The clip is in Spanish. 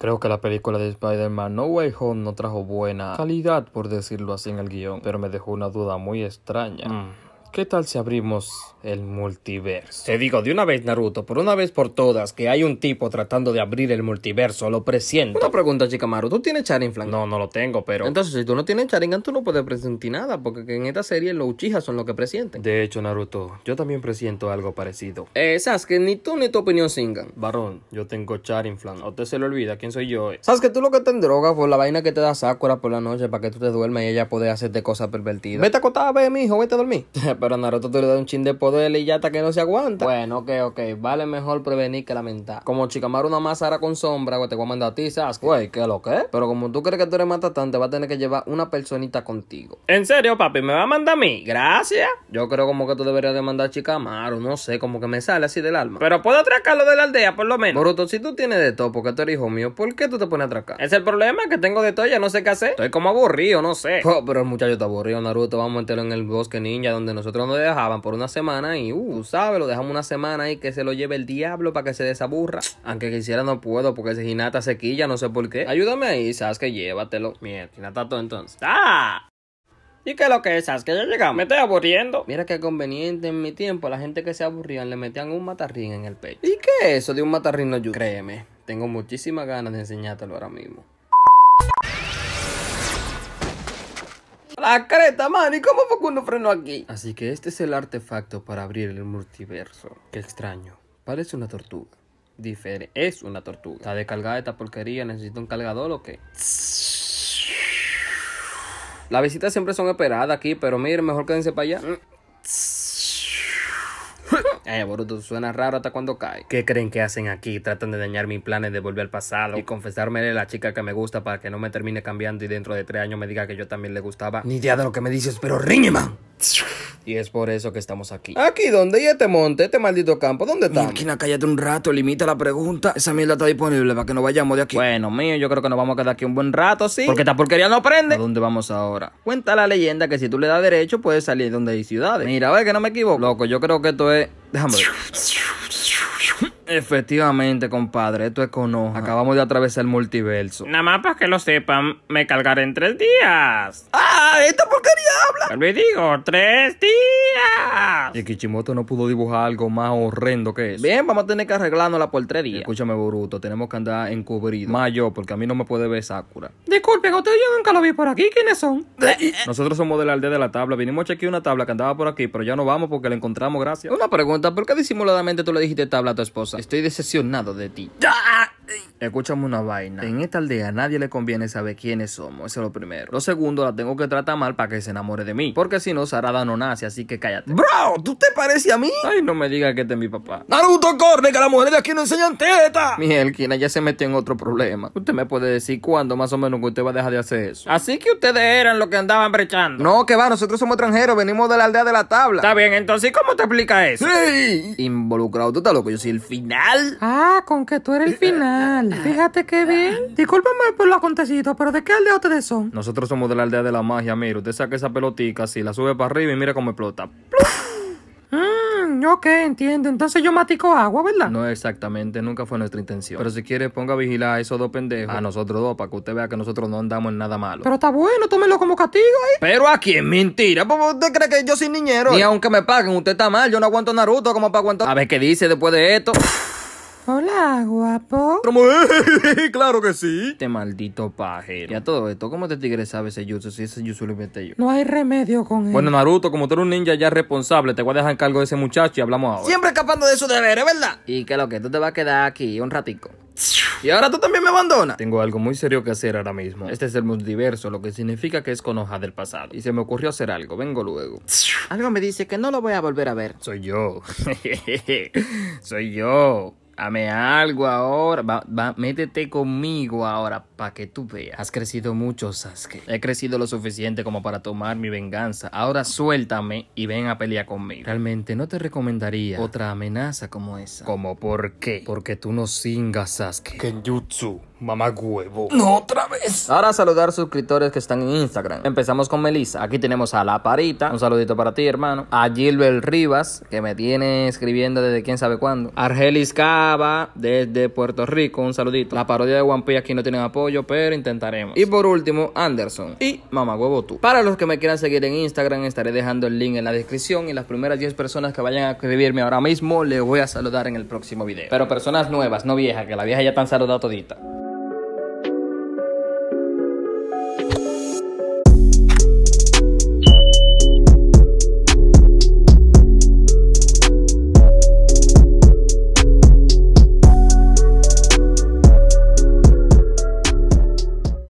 Creo que la película de Spider-Man No Way Home no trajo buena calidad, por decirlo así, en el guión, pero me dejó una duda muy extraña. Mm. ¿Qué tal si abrimos el multiverso? Te digo de una vez, Naruto, por una vez por todas, que hay un tipo tratando de abrir el multiverso, lo presiento. Una pregunta, Chikamaru, ¿tú tienes Flan? No, no lo tengo, pero... Entonces, si tú no tienes Charingan, tú no puedes presentir nada, porque en esta serie los Uchiha son los que presienten. De hecho, Naruto, yo también presiento algo parecido. Eh, Sasuke, ni tú ni tu opinión singan. Varón, yo tengo Flan. o te se lo olvida quién soy yo. Sabes que tú lo que te droga por la vaina que te da Sakura por la noche para que tú te duermas y ella pueda hacerte cosas pervertidas. Vete a acostar, ve, mi hijo, vete a dormir. pero Naruto te le da un chin de poder y ya hasta que no se aguanta. Bueno, ok, ok. Vale mejor prevenir que lamentar. Como Chikamaru una máscara con sombra, güey, te voy a mandar a ti, ¿sabes? Güey, ¿qué lo que? Pero como tú crees que tú eres matatán, te va a tener que llevar una personita contigo. ¿En serio, papi? ¿Me va a mandar a mí? Gracias. Yo creo como que tú deberías de mandar a Chikamaru, no sé, como que me sale así del alma. Pero puedo atracarlo de la aldea, por lo menos. Boruto, si tú tienes de todo, porque tú eres hijo mío, ¿por qué tú te pones a atracar? Es el problema que tengo de todo, ya no sé qué hacer. Estoy como aburrido, no sé. Oh, pero el muchacho está aburrido, Naruto. Vamos a meterlo en el bosque ninja donde nosotros nosotros no dejaban por una semana y, uh, ¿sabes? Lo dejamos una semana y que se lo lleve el diablo para que se desaburra. Aunque quisiera no puedo porque ese ginata sequilla no sé por qué. Ayúdame ahí, Sasuke, llévatelo. Mierda, Hinata todo entonces. ¡Ah! ¿Y qué es lo que es, Sasuke? Ya llegamos. Me estoy aburriendo. Mira qué conveniente. En mi tiempo, la gente que se aburría le metían un matarrín en el pecho. ¿Y qué es eso de un matarrín no yo? Créeme, tengo muchísimas ganas de enseñártelo ahora mismo. Acreta man! ¿Y cómo fue cuando frenó aquí? Así que este es el artefacto para abrir el multiverso. Qué extraño. Parece una tortuga. Difere. Es una tortuga. ¿Está descargada esta porquería? ¿Necesito un cargador o qué? Las visitas siempre son esperadas aquí, pero miren, mejor quédense para allá. Eh, Boruto, suena raro hasta cuando cae. ¿Qué creen que hacen aquí? Tratan de dañar mis planes de volver al pasado y confesarme a la chica que me gusta para que no me termine cambiando y dentro de tres años me diga que yo también le gustaba. Ni idea de lo que me dices, pero riñe, Y es por eso que estamos aquí. Aquí, ¿dónde? ¿Y este monte? ¿Este maldito campo? ¿Dónde está? Mirkina, cállate un rato, limita la pregunta. Esa mierda está disponible para que no vayamos de aquí. Bueno, mío, yo creo que nos vamos a quedar aquí un buen rato, sí. Porque esta porquería no prende. ¿A dónde vamos ahora? Cuenta la leyenda que si tú le das derecho, puedes salir donde hay ciudades. Mira, a ver que no me equivoco. Loco, yo creo que esto es how much? Efectivamente, compadre, esto es cono. Acabamos de atravesar el multiverso. Nada más para que lo sepan, me cargaré en tres días. ¡Ah! ¡Esta porquería habla! Le digo, tres días. Y Kichimoto no pudo dibujar algo más horrendo que eso. Bien, vamos a tener que arreglárnosla por tres días. Escúchame, Boruto, tenemos que andar encubrido. Más yo, porque a mí no me puede ver Sakura. Disculpe, ustedes yo nunca lo vi por aquí. ¿Quiénes son? Eh, eh. Nosotros somos de la aldea de la tabla. Vinimos a chequear una tabla que andaba por aquí, pero ya no vamos porque la encontramos, gracias. Una pregunta, ¿por qué disimuladamente tú le dijiste tabla a tu esposa? Estoy decepcionado de ti. ¡Ah! Escúchame una vaina. En esta aldea nadie le conviene saber quiénes somos. Eso es lo primero. Lo segundo, la tengo que tratar mal para que se enamore de mí. Porque si no, Sarada no nace, así que cállate. Bro, ¿tú te pareces a mí? Ay, no me digas que este es mi papá. Naruto, Corne, que las mujeres de aquí no enseñan teta. Mi quien ya se metió en otro problema. Usted me puede decir cuándo más o menos que usted va a dejar de hacer eso. Así que ustedes eran los que andaban brechando. No, que va, nosotros somos extranjeros, venimos de la aldea de la tabla. Está bien, entonces, ¿cómo te explica eso? Sí. Involucrado, tú estás loco, yo soy el final. Ah, con que tú eres el final. Fíjate qué bien. Discúlpame por lo acontecido, pero ¿de qué aldea ustedes son? Nosotros somos de la aldea de la magia, mira. Usted saca esa pelotica así, la sube para arriba y mira cómo explota. Mmm, qué entiendo. Entonces yo matico agua, ¿verdad? No exactamente, nunca fue nuestra intención. Pero si quiere, ponga a vigilar a esos dos pendejos, a nosotros dos, para que usted vea que nosotros no andamos en nada malo. Pero está bueno, tómelo como castigo ahí. ¿eh? Pero a quién mentira, usted cree que yo soy niñero. Y aunque me paguen, usted está mal, yo no aguanto Naruto como para aguantar. A ver qué dice después de esto. Hola, guapo. claro que sí. Este maldito pajero. Y a todo esto, ¿cómo te tigre sabe ese jutsu si ese jutsu lo inventé yo? No hay remedio con él. Bueno, Naruto, como tú eres un ninja ya responsable, te voy a dejar en cargo de ese muchacho y hablamos ahora. Siempre escapando de su ver, ¿verdad? Y que lo que, tú te vas a quedar aquí un ratico. Y ahora tú también me abandonas. Tengo algo muy serio que hacer ahora mismo. Este es el diverso, lo que significa que es con hoja del pasado. Y se me ocurrió hacer algo, vengo luego. Algo me dice que no lo voy a volver a ver. Soy yo. Soy yo. Dame algo ahora. Va, métete conmigo ahora para que tú veas. Has crecido mucho, Sasuke. He crecido lo suficiente como para tomar mi venganza. Ahora suéltame y ven a pelear conmigo. Realmente no te recomendaría otra amenaza como esa. ¿Como por qué? Porque tú no singas, Sasuke. Kenjutsu. Mamá huevo. No, otra vez. Ahora saludar suscriptores que están en Instagram. Empezamos con Melissa. Aquí tenemos a La Parita. Un saludito para ti, hermano. A Gilbert Rivas, que me tiene escribiendo desde quién sabe cuándo. Argelis Cava, desde Puerto Rico. Un saludito. La parodia de One Piece aquí no tienen apoyo, pero intentaremos. Y por último, Anderson. Y Mamá Huevo tú. Para los que me quieran seguir en Instagram, estaré dejando el link en la descripción. Y las primeras 10 personas que vayan a escribirme ahora mismo, les voy a saludar en el próximo video. Pero personas nuevas, no viejas, que la vieja ya tan saludada todita.